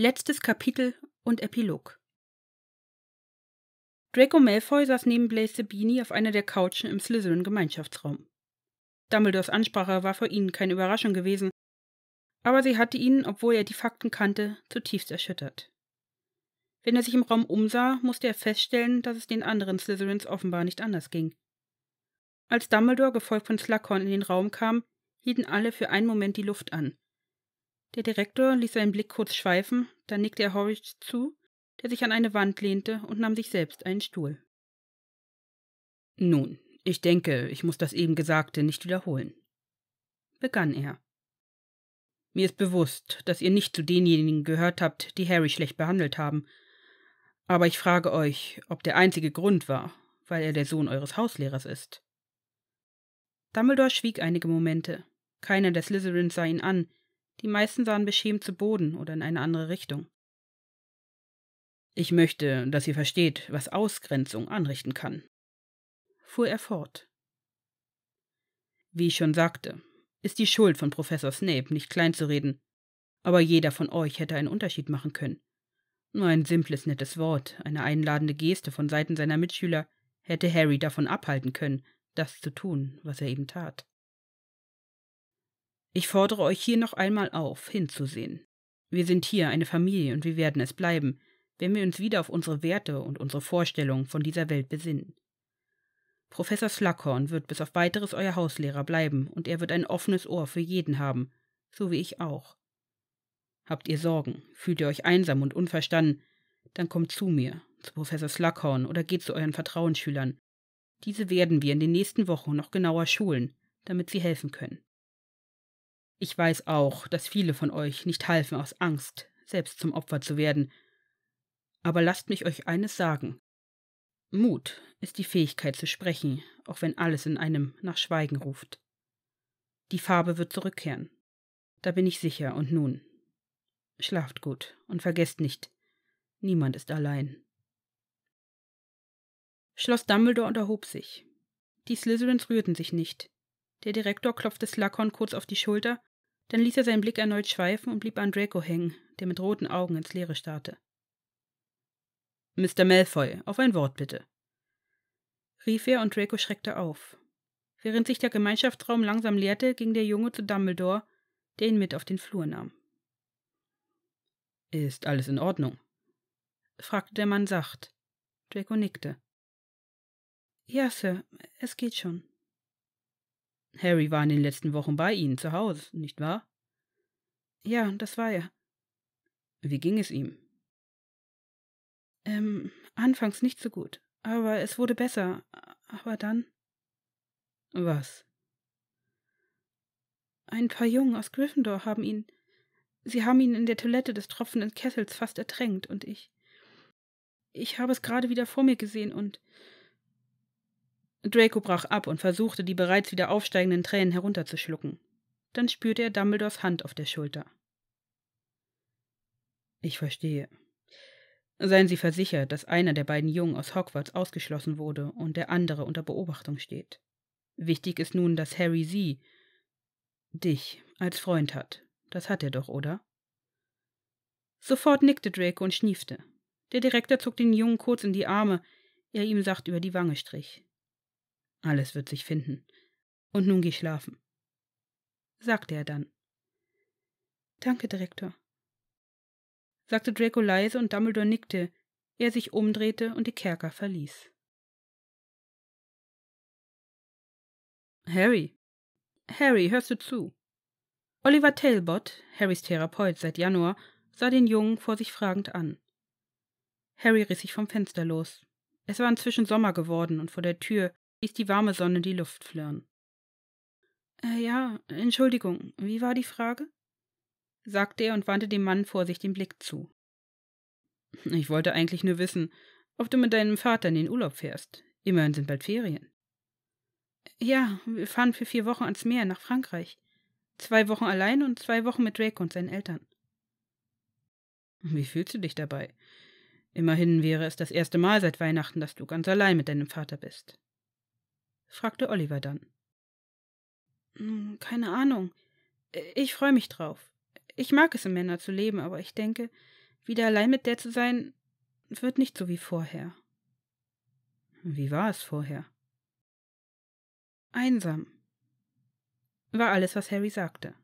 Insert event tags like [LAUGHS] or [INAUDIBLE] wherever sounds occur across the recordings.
Letztes Kapitel und Epilog. Draco Malfoy saß neben Blaise Sabini auf einer der Couchen im Slytherin-Gemeinschaftsraum. Dumbledores Ansprache war für ihn keine Überraschung gewesen, aber sie hatte ihn, obwohl er die Fakten kannte, zutiefst erschüttert. Wenn er sich im Raum umsah, musste er feststellen, dass es den anderen Slytherins offenbar nicht anders ging. Als Dumbledore gefolgt von Slughorn in den Raum kam, hielten alle für einen Moment die Luft an. Der Direktor ließ seinen Blick kurz schweifen, dann nickte er Horridge zu, der sich an eine Wand lehnte und nahm sich selbst einen Stuhl. Nun, ich denke, ich muss das eben Gesagte nicht wiederholen, begann er. Mir ist bewusst, dass ihr nicht zu denjenigen gehört habt, die Harry schlecht behandelt haben, aber ich frage euch, ob der einzige Grund war, weil er der Sohn eures Hauslehrers ist. Dumbledore schwieg einige Momente. Keiner der Slytherins sah ihn an, die meisten sahen beschämt zu Boden oder in eine andere Richtung. Ich möchte, dass ihr versteht, was Ausgrenzung anrichten kann, fuhr er fort. Wie ich schon sagte, ist die Schuld von Professor Snape nicht kleinzureden, aber jeder von euch hätte einen Unterschied machen können. Nur ein simples, nettes Wort, eine einladende Geste von Seiten seiner Mitschüler hätte Harry davon abhalten können, das zu tun, was er eben tat. Ich fordere euch hier noch einmal auf, hinzusehen. Wir sind hier eine Familie und wir werden es bleiben, wenn wir uns wieder auf unsere Werte und unsere Vorstellungen von dieser Welt besinnen. Professor Slughorn wird bis auf weiteres euer Hauslehrer bleiben und er wird ein offenes Ohr für jeden haben, so wie ich auch. Habt ihr Sorgen, fühlt ihr euch einsam und unverstanden, dann kommt zu mir, zu Professor Slughorn oder geht zu euren Vertrauensschülern. Diese werden wir in den nächsten Wochen noch genauer schulen, damit sie helfen können. Ich weiß auch, dass viele von euch nicht halfen aus Angst, selbst zum Opfer zu werden. Aber lasst mich euch eines sagen. Mut ist die Fähigkeit zu sprechen, auch wenn alles in einem nach Schweigen ruft. Die Farbe wird zurückkehren. Da bin ich sicher, und nun. Schlaft gut und vergesst nicht, niemand ist allein. Schloss Dumbledore unterhob sich. Die Slytherins rührten sich nicht. Der Direktor klopfte Slughorn kurz auf die Schulter dann ließ er seinen Blick erneut schweifen und blieb an Draco hängen, der mit roten Augen ins Leere starrte. Mr. Malfoy, auf ein Wort bitte, rief er und Draco schreckte auf. Während sich der Gemeinschaftsraum langsam leerte, ging der Junge zu Dumbledore, der ihn mit auf den Flur nahm. Ist alles in Ordnung? fragte der Mann sacht. Draco nickte. Ja, Sir, es geht schon. Harry war in den letzten Wochen bei Ihnen zu Hause, nicht wahr? Ja, das war er. Wie ging es ihm? Ähm, anfangs nicht so gut, aber es wurde besser. Aber dann. Was? Ein paar Jungen aus Gryffindor haben ihn. Sie haben ihn in der Toilette des tropfenden Kessels fast ertränkt und ich. Ich habe es gerade wieder vor mir gesehen und Draco brach ab und versuchte, die bereits wieder aufsteigenden Tränen herunterzuschlucken. Dann spürte er Dumbledores Hand auf der Schulter. Ich verstehe. Seien Sie versichert, dass einer der beiden Jungen aus Hogwarts ausgeschlossen wurde und der andere unter Beobachtung steht. Wichtig ist nun, dass Harry Sie, dich, als Freund hat. Das hat er doch, oder? Sofort nickte Draco und schniefte. Der Direktor zog den Jungen kurz in die Arme, er ihm sacht über die Wange strich. Alles wird sich finden. Und nun geh schlafen, sagte er dann. Danke, Direktor, sagte Draco leise und Dumbledore nickte, er sich umdrehte und die Kerker verließ. Harry. Harry, hörst du zu? Oliver Talbot, Harrys Therapeut seit Januar, sah den Jungen vor sich fragend an. Harry riss sich vom Fenster los. Es war inzwischen Sommer geworden und vor der Tür ließ die warme Sonne die Luft flirren. Äh, ja, Entschuldigung, wie war die Frage? sagte er und wandte dem Mann vor sich den Blick zu. Ich wollte eigentlich nur wissen, ob du mit deinem Vater in den Urlaub fährst. Immerhin sind bald Ferien. Ja, wir fahren für vier Wochen ans Meer nach Frankreich. Zwei Wochen allein und zwei Wochen mit Drake und seinen Eltern. Wie fühlst du dich dabei? Immerhin wäre es das erste Mal seit Weihnachten, dass du ganz allein mit deinem Vater bist fragte Oliver dann. Hm, keine Ahnung. Ich freue mich drauf. Ich mag es, im Männer zu leben, aber ich denke, wieder allein mit der zu sein, wird nicht so wie vorher. Wie war es vorher? Einsam. War alles, was Harry sagte.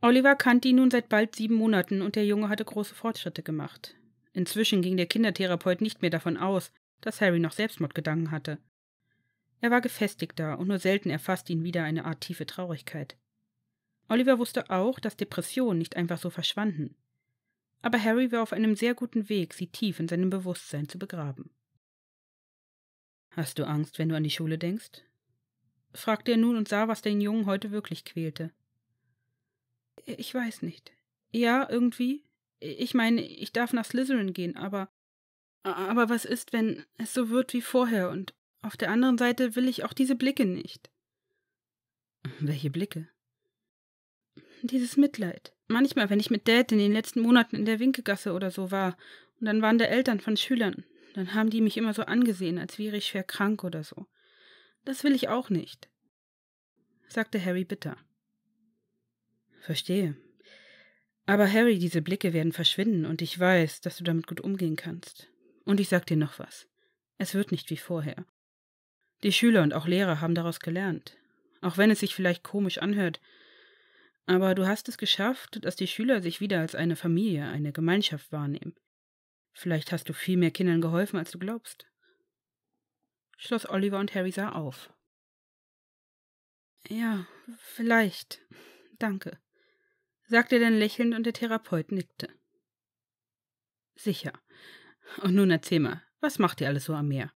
Oliver kannte ihn nun seit bald sieben Monaten und der Junge hatte große Fortschritte gemacht. Inzwischen ging der Kindertherapeut nicht mehr davon aus, dass Harry noch Selbstmordgedanken hatte. Er war gefestigter und nur selten erfasste ihn wieder eine Art tiefe Traurigkeit. Oliver wusste auch, dass Depressionen nicht einfach so verschwanden. Aber Harry war auf einem sehr guten Weg, sie tief in seinem Bewusstsein zu begraben. Hast du Angst, wenn du an die Schule denkst? fragte er nun und sah, was den Jungen heute wirklich quälte. Ich weiß nicht. Ja, irgendwie. Ich meine, ich darf nach Slytherin gehen, aber. Aber was ist, wenn es so wird wie vorher und auf der anderen Seite will ich auch diese Blicke nicht. Welche Blicke? Dieses Mitleid. Manchmal, wenn ich mit Dad in den letzten Monaten in der Winkegasse oder so war, und dann waren da Eltern von Schülern, dann haben die mich immer so angesehen, als wäre ich schwer krank oder so. Das will ich auch nicht, sagte Harry bitter. Verstehe. Aber Harry, diese Blicke werden verschwinden, und ich weiß, dass du damit gut umgehen kannst. Und ich sag dir noch was. Es wird nicht wie vorher. Die Schüler und auch Lehrer haben daraus gelernt. Auch wenn es sich vielleicht komisch anhört. Aber du hast es geschafft, dass die Schüler sich wieder als eine Familie, eine Gemeinschaft wahrnehmen. Vielleicht hast du viel mehr Kindern geholfen, als du glaubst. Schloss Oliver und Harry sah auf. Ja, vielleicht. Danke, sagte er dann lächelnd und der Therapeut nickte. Sicher. Und nun erzähl mal, was macht ihr alles so am Meer?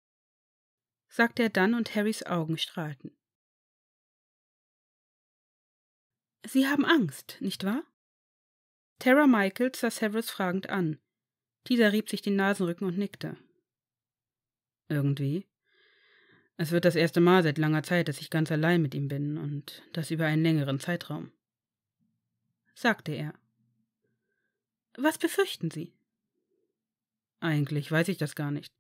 sagte er dann und Harrys Augen strahlten. Sie haben Angst, nicht wahr? Tara Michaels sah Severus fragend an. Dieser rieb sich den Nasenrücken und nickte. Irgendwie. Es wird das erste Mal seit langer Zeit, dass ich ganz allein mit ihm bin und das über einen längeren Zeitraum. sagte er. Was befürchten Sie? Eigentlich weiß ich das gar nicht.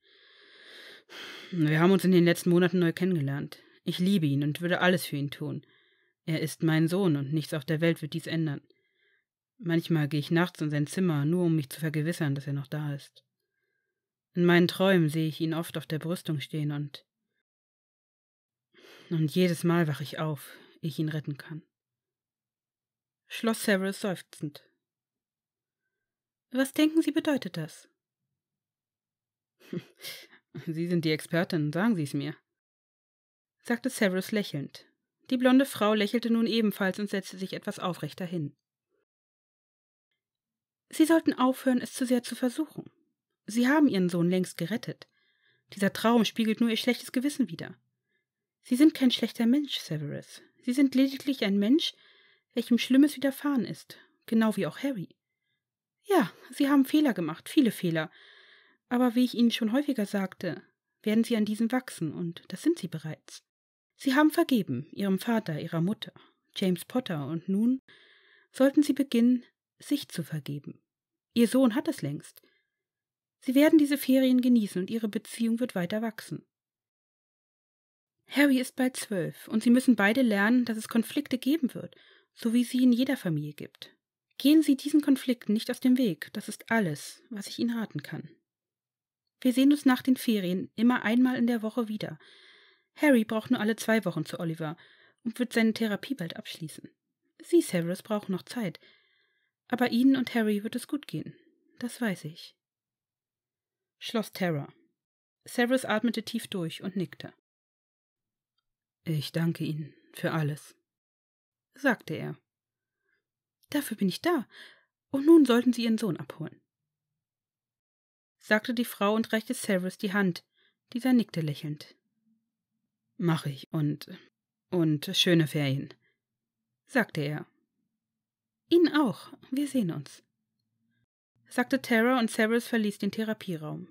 Wir haben uns in den letzten Monaten neu kennengelernt. Ich liebe ihn und würde alles für ihn tun. Er ist mein Sohn und nichts auf der Welt wird dies ändern. Manchmal gehe ich nachts in sein Zimmer, nur um mich zu vergewissern, dass er noch da ist. In meinen Träumen sehe ich ihn oft auf der Brüstung stehen und. Und jedes Mal wache ich auf, ehe ich ihn retten kann. Schloss Severus seufzend. Was denken Sie, bedeutet das? Sie sind die Expertin, sagen Sie es mir, sagte Severus lächelnd. Die blonde Frau lächelte nun ebenfalls und setzte sich etwas aufrechter hin. Sie sollten aufhören, es zu sehr zu versuchen. Sie haben Ihren Sohn längst gerettet. Dieser Traum spiegelt nur Ihr schlechtes Gewissen wider. Sie sind kein schlechter Mensch, Severus. Sie sind lediglich ein Mensch, welchem Schlimmes widerfahren ist, genau wie auch Harry. Ja, Sie haben Fehler gemacht, viele Fehler, aber wie ich Ihnen schon häufiger sagte, werden Sie an diesem wachsen, und das sind Sie bereits. Sie haben vergeben, Ihrem Vater, Ihrer Mutter, James Potter, und nun sollten Sie beginnen, sich zu vergeben. Ihr Sohn hat es längst. Sie werden diese Ferien genießen und Ihre Beziehung wird weiter wachsen. Harry ist bald zwölf, und Sie müssen beide lernen, dass es Konflikte geben wird, so wie sie in jeder Familie gibt. Gehen Sie diesen Konflikten nicht aus dem Weg, das ist alles, was ich Ihnen raten kann. Wir sehen uns nach den Ferien immer einmal in der Woche wieder. Harry braucht nur alle zwei Wochen zu Oliver und wird seine Therapie bald abschließen. Sie, Severus, brauchen noch Zeit. Aber Ihnen und Harry wird es gut gehen. Das weiß ich. Schloss Terra. Severus atmete tief durch und nickte. Ich danke Ihnen für alles, sagte er. Dafür bin ich da. Und nun sollten Sie Ihren Sohn abholen sagte die Frau und reichte Cyrus die Hand. Dieser nickte lächelnd. Mach ich und. und schöne Ferien, sagte er. Ihnen auch. Wir sehen uns, sagte Tara und Cyrus verließ den Therapieraum.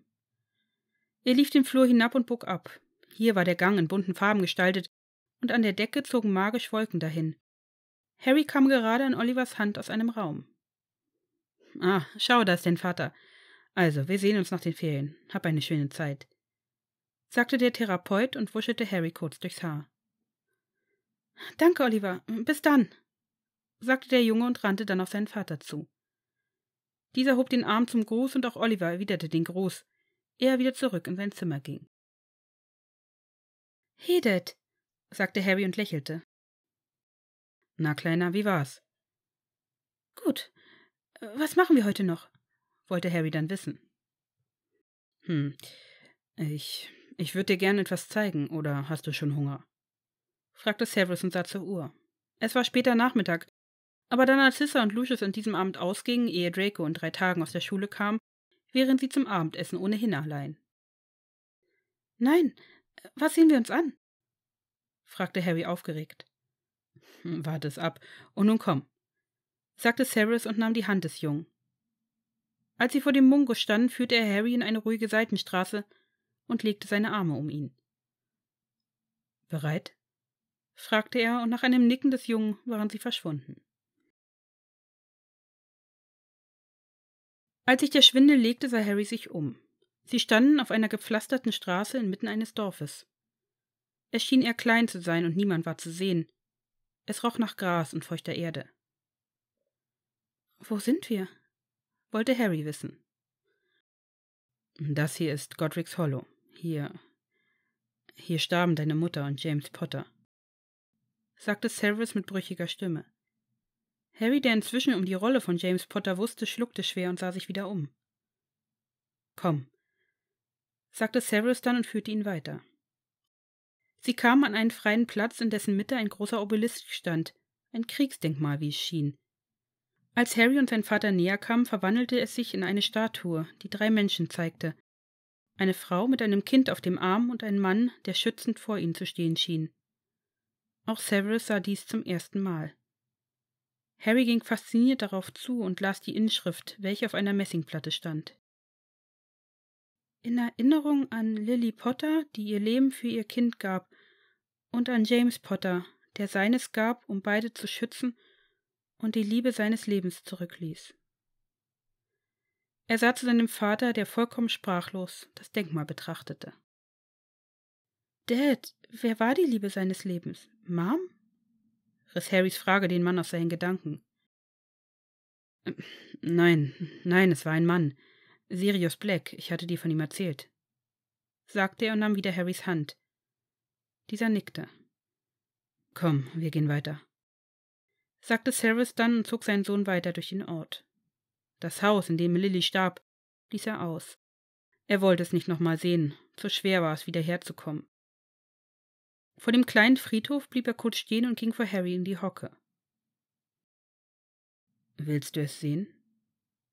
Er lief den Flur hinab und bog ab. Hier war der Gang in bunten Farben gestaltet und an der Decke zogen magisch Wolken dahin. Harry kam gerade an Olivers Hand aus einem Raum. Ah, schau, da ist dein Vater. Also, wir sehen uns nach den Ferien. Hab eine schöne Zeit, sagte der Therapeut und wuschelte Harry kurz durchs Haar. Danke, Oliver. Bis dann, sagte der Junge und rannte dann auf seinen Vater zu. Dieser hob den Arm zum Gruß und auch Oliver erwiderte den Gruß, ehe er wieder zurück in sein Zimmer ging. Hedet, sagte Harry und lächelte. Na, Kleiner, wie war's? Gut. Äh, was machen wir heute noch? wollte Harry dann wissen. Hm, ich, ich würde dir gerne etwas zeigen, oder hast du schon Hunger? fragte Severus und sah zur Uhr. Es war später Nachmittag, aber da Narcissa und Lucius an diesem Abend ausgingen, ehe Draco in drei Tagen aus der Schule kam, wären sie zum Abendessen ohnehin allein. Nein, was sehen wir uns an? fragte Harry aufgeregt. Hm, Warte es ab, und nun komm, sagte Severus und nahm die Hand des Jungen. Als sie vor dem Mungo standen, führte er Harry in eine ruhige Seitenstraße und legte seine Arme um ihn. Bereit? fragte er, und nach einem Nicken des Jungen waren sie verschwunden. Als sich der Schwindel legte, sah Harry sich um. Sie standen auf einer gepflasterten Straße inmitten eines Dorfes. Es schien eher klein zu sein und niemand war zu sehen. Es roch nach Gras und feuchter Erde. Wo sind wir? wollte Harry wissen. Das hier ist Godric's Hollow. Hier. Hier starben deine Mutter und James Potter, sagte Severus mit brüchiger Stimme. Harry, der inzwischen um die Rolle von James Potter wusste, schluckte schwer und sah sich wieder um. Komm, sagte Severus dann und führte ihn weiter. Sie kamen an einen freien Platz, in dessen Mitte ein großer Obelisk stand, ein Kriegsdenkmal, wie es schien, als Harry und sein Vater näher kamen, verwandelte es sich in eine Statue, die drei Menschen zeigte. Eine Frau mit einem Kind auf dem Arm und ein Mann, der schützend vor ihnen zu stehen schien. Auch Severus sah dies zum ersten Mal. Harry ging fasziniert darauf zu und las die Inschrift, welche auf einer Messingplatte stand. In Erinnerung an Lily Potter, die ihr Leben für ihr Kind gab, und an James Potter, der seines gab, um beide zu schützen und die Liebe seines Lebens zurückließ. Er sah zu seinem Vater, der vollkommen sprachlos das Denkmal betrachtete. Dad, wer war die Liebe seines Lebens? Mom? riss Harrys Frage den Mann aus seinen Gedanken. Äh, nein, nein, es war ein Mann. Sirius Black, ich hatte dir von ihm erzählt, sagte er und nahm wieder Harrys Hand. Dieser nickte. Komm, wir gehen weiter sagte Cyrus dann und zog seinen Sohn weiter durch den Ort. Das Haus, in dem Lilly starb, ließ er aus. Er wollte es nicht nochmal sehen, so schwer war es, wieder herzukommen. Vor dem kleinen Friedhof blieb er kurz stehen und ging vor Harry in die Hocke. Willst du es sehen?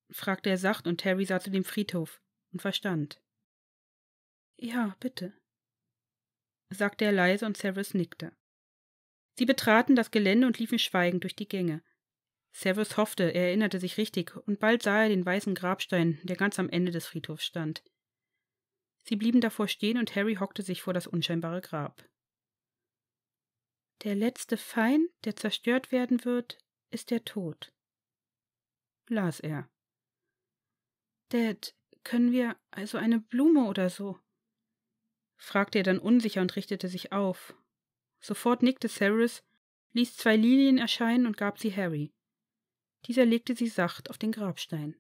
fragte er sacht, und Harry sah zu dem Friedhof und verstand. Ja, bitte, sagte er leise, und Severus nickte. Sie betraten das Gelände und liefen schweigend durch die Gänge. Severus hoffte, er erinnerte sich richtig, und bald sah er den weißen Grabstein, der ganz am Ende des Friedhofs stand. Sie blieben davor stehen und Harry hockte sich vor das unscheinbare Grab. Der letzte Feind, der zerstört werden wird, ist der Tod, las er. Dad, können wir also eine Blume oder so? fragte er dann unsicher und richtete sich auf, Sofort nickte Cyrus, ließ zwei Lilien erscheinen und gab sie Harry. Dieser legte sie sacht auf den Grabstein.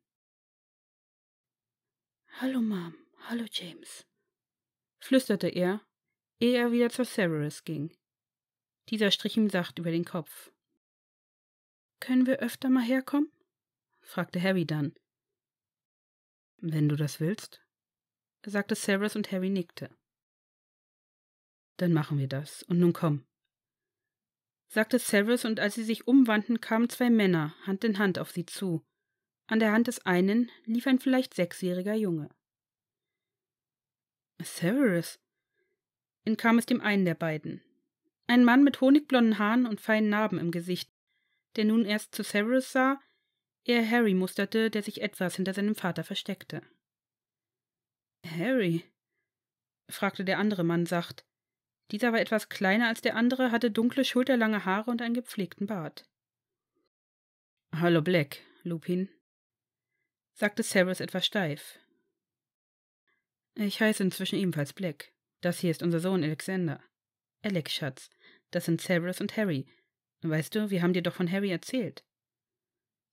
Hallo, Mom. Hallo, James, flüsterte er, ehe er wieder zu Cyrus ging. Dieser strich ihm sacht über den Kopf. Können wir öfter mal herkommen? fragte Harry dann. Wenn du das willst, sagte Cyrus und Harry nickte. Dann machen wir das. Und nun komm. sagte Severus, und als sie sich umwandten, kamen zwei Männer, Hand in Hand, auf sie zu. An der Hand des einen lief ein vielleicht sechsjähriger Junge. Severus, entkam es dem einen der beiden. Ein Mann mit honigblonden Haaren und feinen Narben im Gesicht, der nun erst zu Severus sah, ehe Harry musterte, der sich etwas hinter seinem Vater versteckte. Harry? fragte der andere Mann sacht, dieser war etwas kleiner als der andere, hatte dunkle, schulterlange Haare und einen gepflegten Bart. Hallo Black, Lupin, sagte Cyrus etwas steif. Ich heiße inzwischen ebenfalls Black. Das hier ist unser Sohn Alexander. Alex, Schatz, das sind Cyrus und Harry. Weißt du, wir haben dir doch von Harry erzählt,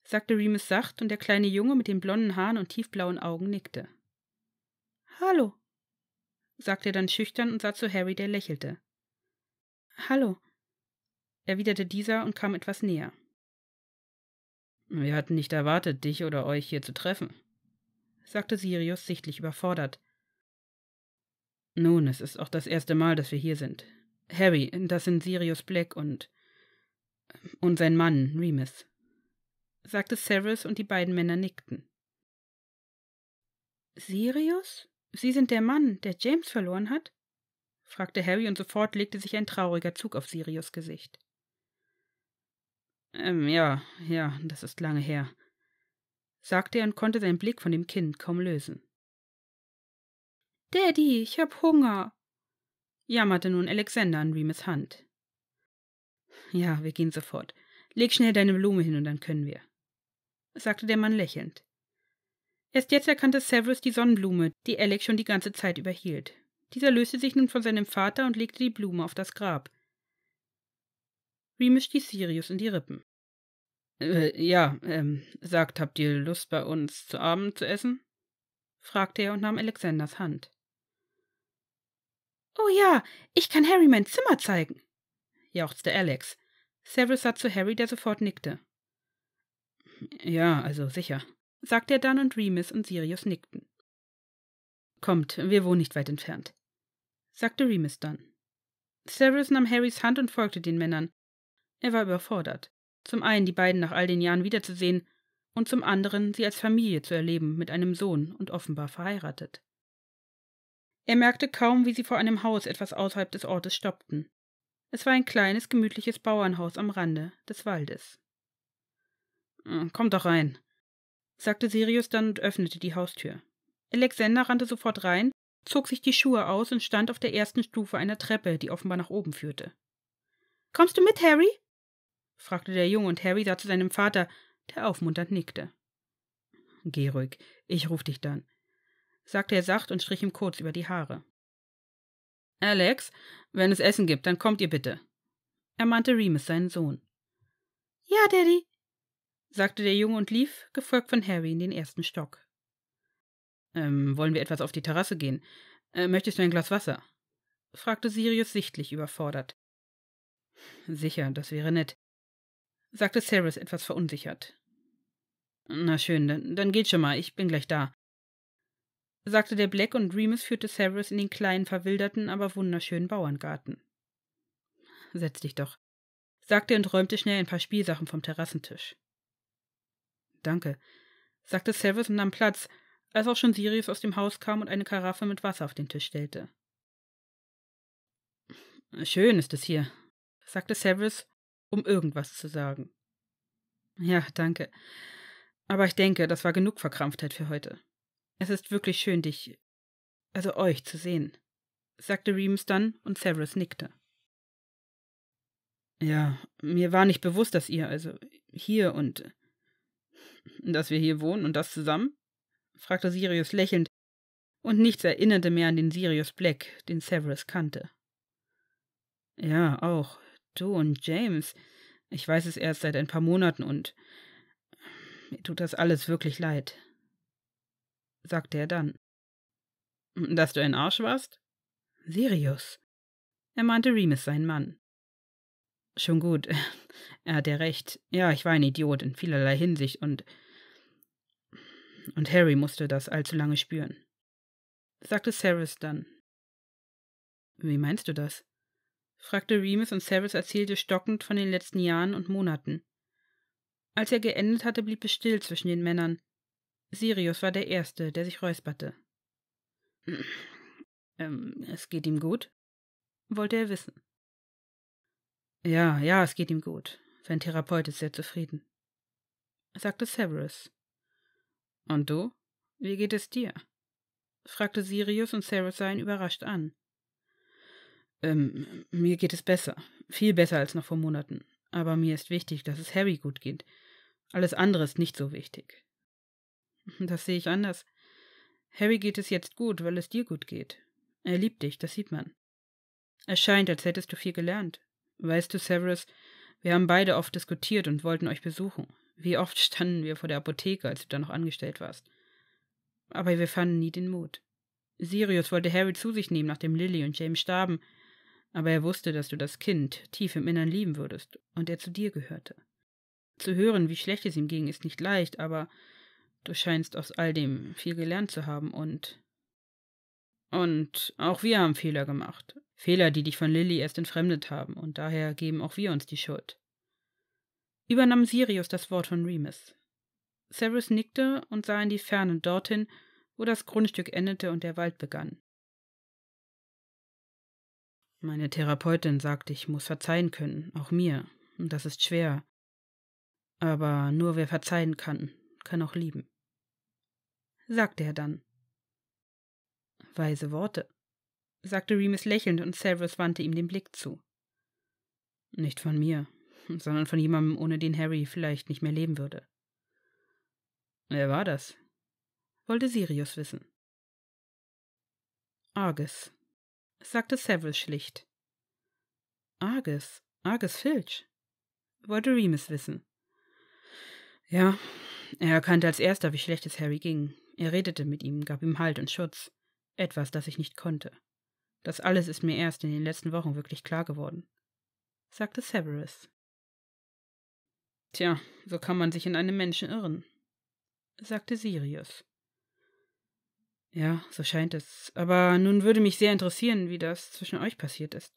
sagte Remus sacht, und der kleine Junge mit den blonden Haaren und tiefblauen Augen nickte. Hallo, sagte er dann schüchtern und sah zu Harry, der lächelte. Hallo, erwiderte dieser und kam etwas näher. Wir hatten nicht erwartet, dich oder euch hier zu treffen, sagte Sirius sichtlich überfordert. Nun, es ist auch das erste Mal, dass wir hier sind. Harry, das sind Sirius Black und. und sein Mann, Remus, sagte Severus und die beiden Männer nickten. Sirius? Sie sind der Mann, der James verloren hat? fragte Harry, und sofort legte sich ein trauriger Zug auf Sirius Gesicht. Ähm, ja, ja, das ist lange her, sagte er und konnte seinen Blick von dem Kind kaum lösen. Daddy, ich hab Hunger, jammerte nun Alexander an Remus Hand. Ja, wir gehen sofort. Leg schnell deine Blume hin und dann können wir, sagte der Mann lächelnd. Erst jetzt erkannte Severus die Sonnenblume, die Alec schon die ganze Zeit überhielt. Dieser löste sich nun von seinem Vater und legte die Blume auf das Grab. Remus stieß Sirius in die Rippen. Äh, ja, ähm, sagt, habt ihr Lust, bei uns zu Abend zu essen? fragte er und nahm Alexanders Hand. Oh ja, ich kann Harry mein Zimmer zeigen, jauchzte Alex. Severus sah zu Harry, der sofort nickte. Ja, also sicher, sagte er dann und Remus und Sirius nickten. Kommt, wir wohnen nicht weit entfernt, sagte Remus dann. Severus nahm Harrys Hand und folgte den Männern. Er war überfordert, zum einen die beiden nach all den Jahren wiederzusehen und zum anderen sie als Familie zu erleben mit einem Sohn und offenbar verheiratet. Er merkte kaum, wie sie vor einem Haus etwas außerhalb des Ortes stoppten. Es war ein kleines, gemütliches Bauernhaus am Rande des Waldes. Äh, kommt doch rein, sagte Sirius dann und öffnete die Haustür. Alexander rannte sofort rein, zog sich die Schuhe aus und stand auf der ersten Stufe einer Treppe, die offenbar nach oben führte. Kommst du mit, Harry? fragte der Junge, und Harry sah zu seinem Vater, der aufmunternd nickte. Geh ruhig, ich ruf dich dann, sagte er sacht und strich ihm kurz über die Haare. Alex, wenn es Essen gibt, dann kommt ihr bitte, ermahnte Remus seinen Sohn. Ja, Daddy, sagte der Junge und lief, gefolgt von Harry, in den ersten Stock. Ähm, wollen wir etwas auf die Terrasse gehen? Äh, möchtest du ein Glas Wasser? fragte Sirius sichtlich überfordert. Sicher, das wäre nett, sagte Sirius etwas verunsichert. Na schön, dann, dann geht schon mal, ich bin gleich da, sagte der Black und Remus führte Sirius in den kleinen, verwilderten, aber wunderschönen Bauerngarten. Setz dich doch, sagte er und räumte schnell ein paar Spielsachen vom Terrassentisch. Danke, sagte Severus und nahm Platz, als auch schon Sirius aus dem Haus kam und eine Karaffe mit Wasser auf den Tisch stellte. Schön ist es hier, sagte Severus, um irgendwas zu sagen. Ja, danke. Aber ich denke, das war genug Verkrampftheit für heute. Es ist wirklich schön, dich, also euch, zu sehen, sagte Reams dann und Severus nickte. Ja, mir war nicht bewusst, dass ihr, also hier und dass wir hier wohnen und das zusammen? fragte Sirius lächelnd, und nichts erinnerte mehr an den Sirius Black, den Severus kannte. Ja, auch. Du und James. Ich weiß es erst seit ein paar Monaten und mir tut das alles wirklich leid, sagte er dann. Dass du ein Arsch warst? Sirius. Er mahnte Remus seinen Mann. Schon gut. [LAUGHS] Er hat ja recht. Ja, ich war ein Idiot in vielerlei Hinsicht und. Und Harry musste das allzu lange spüren. Sagte Cyrus dann. Wie meinst du das? fragte Remus und Cyrus erzählte stockend von den letzten Jahren und Monaten. Als er geendet hatte, blieb es still zwischen den Männern. Sirius war der Erste, der sich räusperte. [CLEARS THROAT] Ähm, es geht ihm gut? wollte er wissen. Ja, ja, es geht ihm gut. Sein Therapeut ist sehr zufrieden, sagte Severus. Und du? Wie geht es dir? fragte Sirius und Severus sah ihn überrascht an. Ähm, mir geht es besser, viel besser als noch vor Monaten. Aber mir ist wichtig, dass es Harry gut geht. Alles andere ist nicht so wichtig. Das sehe ich anders. Harry geht es jetzt gut, weil es dir gut geht. Er liebt dich, das sieht man. Es scheint, als hättest du viel gelernt. Weißt du, Severus, wir haben beide oft diskutiert und wollten euch besuchen. Wie oft standen wir vor der Apotheke, als du da noch angestellt warst. Aber wir fanden nie den Mut. Sirius wollte Harry zu sich nehmen, nachdem Lily und James starben, aber er wusste, dass du das Kind tief im Innern lieben würdest und er zu dir gehörte. Zu hören, wie schlecht es ihm ging, ist nicht leicht, aber du scheinst aus all dem viel gelernt zu haben und und auch wir haben Fehler gemacht. Fehler, die dich von Lilly erst entfremdet haben, und daher geben auch wir uns die Schuld. Übernahm Sirius das Wort von Remus. Severus nickte und sah in die Ferne dorthin, wo das Grundstück endete und der Wald begann. Meine Therapeutin sagt, ich muss verzeihen können, auch mir, und das ist schwer. Aber nur wer verzeihen kann, kann auch lieben. sagte er dann. Weise Worte, sagte Remus lächelnd und Severus wandte ihm den Blick zu. Nicht von mir, sondern von jemandem, ohne den Harry vielleicht nicht mehr leben würde. Wer war das? wollte Sirius wissen. Argus, sagte Severus schlicht. Argus, Argus Filch, wollte Remus wissen. Ja, er erkannte als erster, wie schlecht es Harry ging. Er redete mit ihm, gab ihm Halt und Schutz. Etwas, das ich nicht konnte. Das alles ist mir erst in den letzten Wochen wirklich klar geworden, sagte Severus. Tja, so kann man sich in einem Menschen irren, sagte Sirius. Ja, so scheint es. Aber nun würde mich sehr interessieren, wie das zwischen euch passiert ist,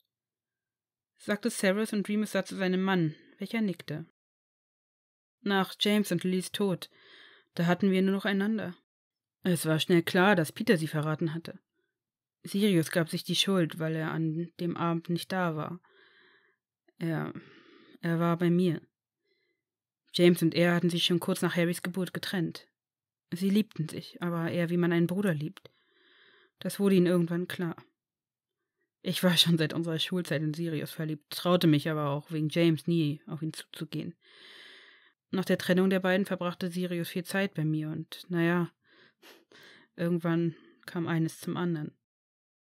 sagte Severus und Remus sah zu seinem Mann, welcher nickte. Nach James und Lillys Tod, da hatten wir nur noch einander. Es war schnell klar, dass Peter sie verraten hatte. Sirius gab sich die Schuld, weil er an dem Abend nicht da war. Er. er war bei mir. James und er hatten sich schon kurz nach Harrys Geburt getrennt. Sie liebten sich, aber eher wie man einen Bruder liebt. Das wurde ihnen irgendwann klar. Ich war schon seit unserer Schulzeit in Sirius verliebt, traute mich aber auch wegen James nie auf ihn zuzugehen. Nach der Trennung der beiden verbrachte Sirius viel Zeit bei mir und, naja, Irgendwann kam eines zum anderen.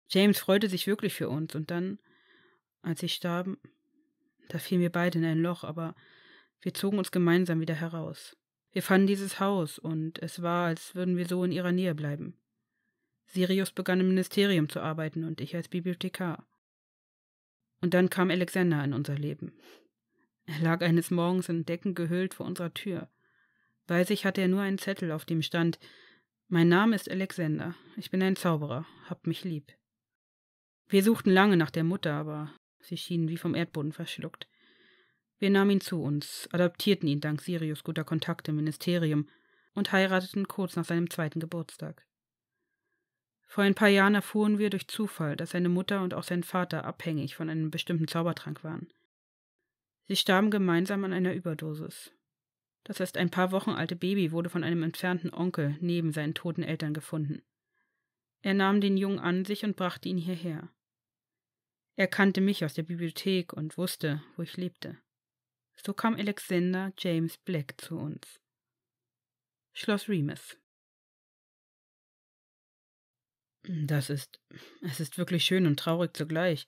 James freute sich wirklich für uns und dann, als sie starben, da fielen wir beide in ein Loch, aber wir zogen uns gemeinsam wieder heraus. Wir fanden dieses Haus und es war, als würden wir so in ihrer Nähe bleiben. Sirius begann im Ministerium zu arbeiten und ich als Bibliothekar. Und dann kam Alexander in unser Leben. Er lag eines Morgens in Decken gehüllt vor unserer Tür. Bei sich hatte er nur einen Zettel, auf dem stand, mein Name ist Alexander. Ich bin ein Zauberer. Habt mich lieb. Wir suchten lange nach der Mutter, aber sie schien wie vom Erdboden verschluckt. Wir nahmen ihn zu uns, adoptierten ihn dank Sirius guter Kontakte im Ministerium und heirateten kurz nach seinem zweiten Geburtstag. Vor ein paar Jahren erfuhren wir durch Zufall, dass seine Mutter und auch sein Vater abhängig von einem bestimmten Zaubertrank waren. Sie starben gemeinsam an einer Überdosis. Das erst ein paar Wochen alte Baby wurde von einem entfernten Onkel neben seinen toten Eltern gefunden. Er nahm den Jungen an sich und brachte ihn hierher. Er kannte mich aus der Bibliothek und wusste, wo ich lebte. So kam Alexander James Black zu uns. Schloss Remus. Das ist. Es ist wirklich schön und traurig zugleich.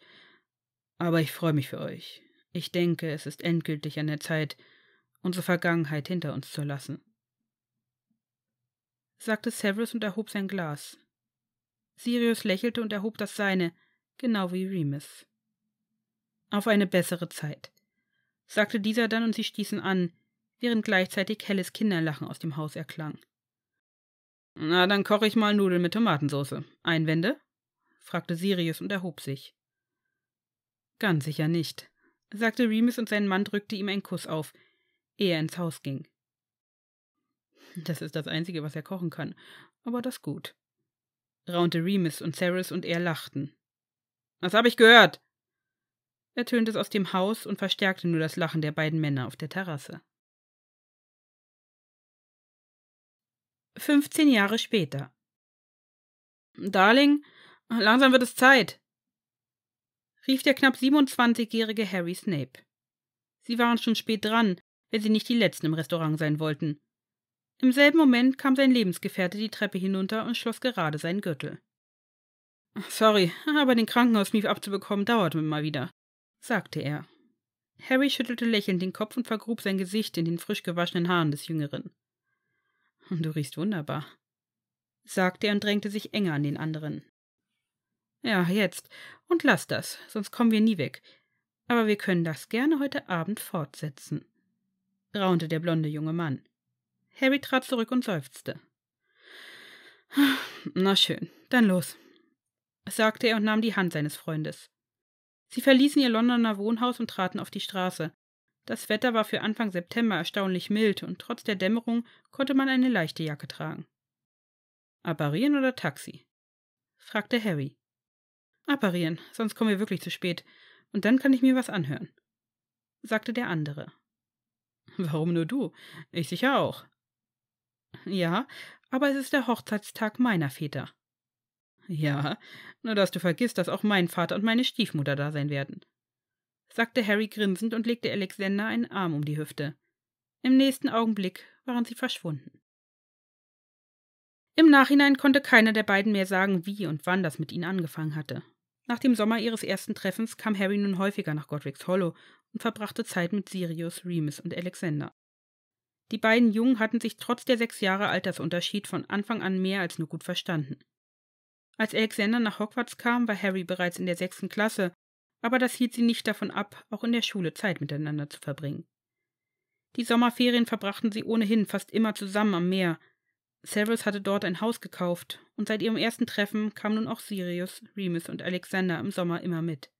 Aber ich freue mich für euch. Ich denke, es ist endgültig an der Zeit, unsere Vergangenheit hinter uns zu lassen, sagte Severus und erhob sein Glas. Sirius lächelte und erhob das seine, genau wie Remus. Auf eine bessere Zeit, sagte dieser dann und sie stießen an, während gleichzeitig helles Kinderlachen aus dem Haus erklang. Na, dann koche ich mal Nudeln mit Tomatensauce. Einwände? fragte Sirius und erhob sich. Ganz sicher nicht, sagte Remus und sein Mann drückte ihm einen Kuss auf, ehe er ins Haus ging. Das ist das Einzige, was er kochen kann, aber das gut. Raunte Remus und Ceres und er lachten. Was habe ich gehört? ertönte es aus dem Haus und verstärkte nur das Lachen der beiden Männer auf der Terrasse. Fünfzehn Jahre später. Darling, langsam wird es Zeit, rief der knapp 27-jährige Harry Snape. Sie waren schon spät dran, wenn sie nicht die Letzten im Restaurant sein wollten. Im selben Moment kam sein Lebensgefährte die Treppe hinunter und schloss gerade seinen Gürtel. Sorry, aber den Krankenhausmief abzubekommen dauert mal wieder, sagte er. Harry schüttelte lächelnd den Kopf und vergrub sein Gesicht in den frisch gewaschenen Haaren des Jüngeren. Hm, du riechst wunderbar, sagte er und drängte sich enger an den anderen. Ja, jetzt. Und lass das, sonst kommen wir nie weg. Aber wir können das gerne heute Abend fortsetzen raunte der blonde junge Mann. Harry trat zurück und seufzte. [SIGHS] Na schön, dann los, sagte er und nahm die Hand seines Freundes. Sie verließen ihr Londoner Wohnhaus und traten auf die Straße. Das Wetter war für Anfang September erstaunlich mild und trotz der Dämmerung konnte man eine leichte Jacke tragen. Apparieren oder Taxi? fragte Harry. Apparieren, sonst kommen wir wirklich zu spät und dann kann ich mir was anhören, sagte der andere. Warum nur du? Ich sicher auch. Ja, aber es ist der Hochzeitstag meiner Väter. Ja, nur dass du vergisst, dass auch mein Vater und meine Stiefmutter da sein werden, sagte Harry grinsend und legte Alexander einen Arm um die Hüfte. Im nächsten Augenblick waren sie verschwunden. Im Nachhinein konnte keiner der beiden mehr sagen, wie und wann das mit ihnen angefangen hatte. Nach dem Sommer ihres ersten Treffens kam Harry nun häufiger nach Godric's Hollow und verbrachte Zeit mit Sirius, Remus und Alexander. Die beiden Jungen hatten sich trotz der sechs Jahre Altersunterschied von Anfang an mehr als nur gut verstanden. Als Alexander nach Hogwarts kam, war Harry bereits in der sechsten Klasse, aber das hielt sie nicht davon ab, auch in der Schule Zeit miteinander zu verbringen. Die Sommerferien verbrachten sie ohnehin fast immer zusammen am Meer. Severus hatte dort ein Haus gekauft, und seit ihrem ersten Treffen kamen nun auch Sirius, Remus und Alexander im Sommer immer mit.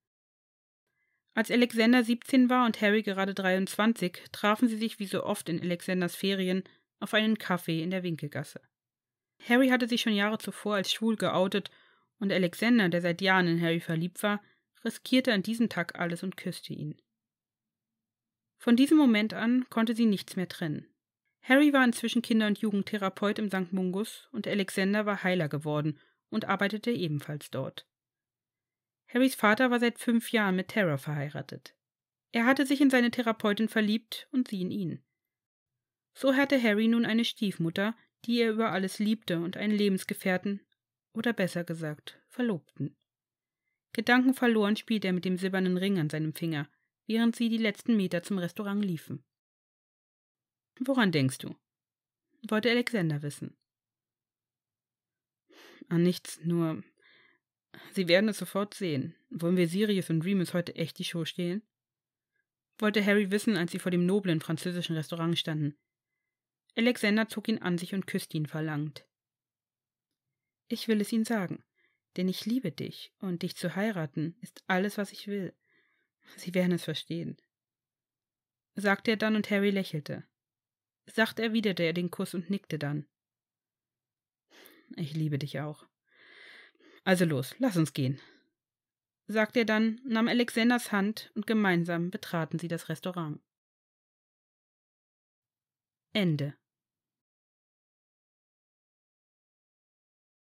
Als Alexander 17 war und Harry gerade 23, trafen sie sich wie so oft in Alexanders Ferien auf einen Kaffee in der Winkelgasse. Harry hatte sich schon Jahre zuvor als schwul geoutet und Alexander, der seit Jahren in Harry verliebt war, riskierte an diesem Tag alles und küsste ihn. Von diesem Moment an konnte sie nichts mehr trennen. Harry war inzwischen Kinder- und Jugendtherapeut im St. Mungus und Alexander war Heiler geworden und arbeitete ebenfalls dort. Harrys Vater war seit fünf Jahren mit Tara verheiratet. Er hatte sich in seine Therapeutin verliebt und sie in ihn. So hatte Harry nun eine Stiefmutter, die er über alles liebte und einen Lebensgefährten, oder besser gesagt, Verlobten. Gedankenverloren spielte er mit dem silbernen Ring an seinem Finger, während sie die letzten Meter zum Restaurant liefen. Woran denkst du? wollte Alexander wissen. An nichts, nur Sie werden es sofort sehen. Wollen wir Sirius und Remus heute echt die Show stehlen? wollte Harry wissen, als sie vor dem noblen französischen Restaurant standen. Alexander zog ihn an sich und küsste ihn verlangt. Ich will es Ihnen sagen, denn ich liebe dich, und dich zu heiraten ist alles, was ich will. Sie werden es verstehen. sagte er dann, und Harry lächelte. Sacht erwiderte er den Kuss und nickte dann. Ich liebe dich auch. Also los, lass uns gehen, sagte er dann, nahm Alexanders Hand und gemeinsam betraten sie das Restaurant. Ende